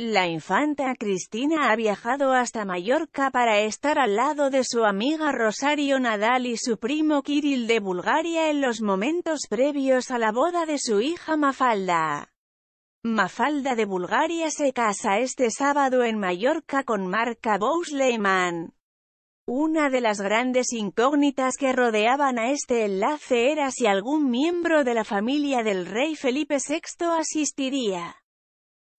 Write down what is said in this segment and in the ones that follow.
La infanta Cristina ha viajado hasta Mallorca para estar al lado de su amiga Rosario Nadal y su primo Kirill de Bulgaria en los momentos previos a la boda de su hija Mafalda. Mafalda de Bulgaria se casa este sábado en Mallorca con Marca Bosleyman. Una de las grandes incógnitas que rodeaban a este enlace era si algún miembro de la familia del rey Felipe VI asistiría.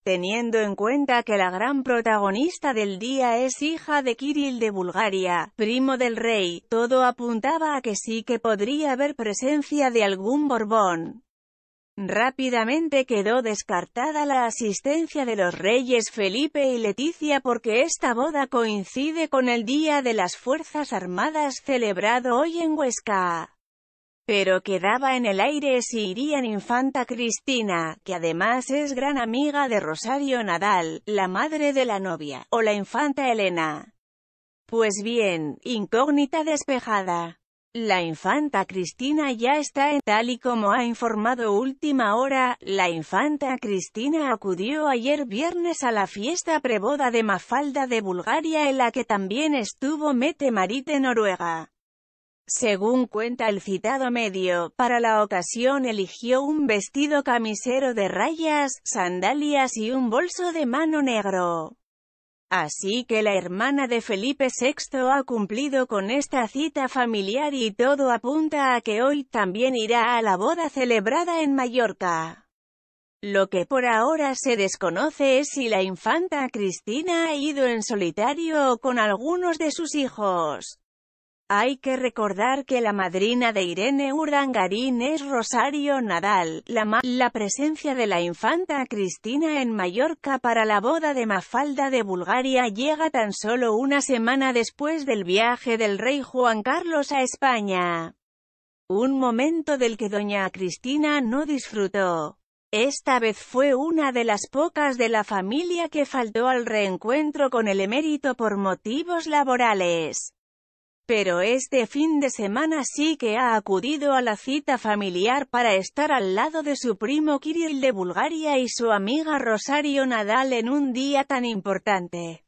Teniendo en cuenta que la gran protagonista del día es hija de Kiril de Bulgaria, primo del rey, todo apuntaba a que sí que podría haber presencia de algún Borbón. Rápidamente quedó descartada la asistencia de los reyes Felipe y Leticia porque esta boda coincide con el Día de las Fuerzas Armadas celebrado hoy en Huesca. Pero quedaba en el aire si irían Infanta Cristina, que además es gran amiga de Rosario Nadal, la madre de la novia, o la Infanta Elena. Pues bien, incógnita despejada. La infanta Cristina ya está en tal y como ha informado Última Hora, la infanta Cristina acudió ayer viernes a la fiesta preboda de Mafalda de Bulgaria en la que también estuvo Mete Marit de Noruega. Según cuenta el citado medio, para la ocasión eligió un vestido camisero de rayas, sandalias y un bolso de mano negro. Así que la hermana de Felipe VI ha cumplido con esta cita familiar y todo apunta a que hoy también irá a la boda celebrada en Mallorca. Lo que por ahora se desconoce es si la infanta Cristina ha ido en solitario o con algunos de sus hijos. Hay que recordar que la madrina de Irene Urdangarín es Rosario Nadal, la, la presencia de la infanta Cristina en Mallorca para la boda de Mafalda de Bulgaria llega tan solo una semana después del viaje del rey Juan Carlos a España. Un momento del que doña Cristina no disfrutó. Esta vez fue una de las pocas de la familia que faltó al reencuentro con el emérito por motivos laborales. Pero este fin de semana sí que ha acudido a la cita familiar para estar al lado de su primo Kirill de Bulgaria y su amiga Rosario Nadal en un día tan importante.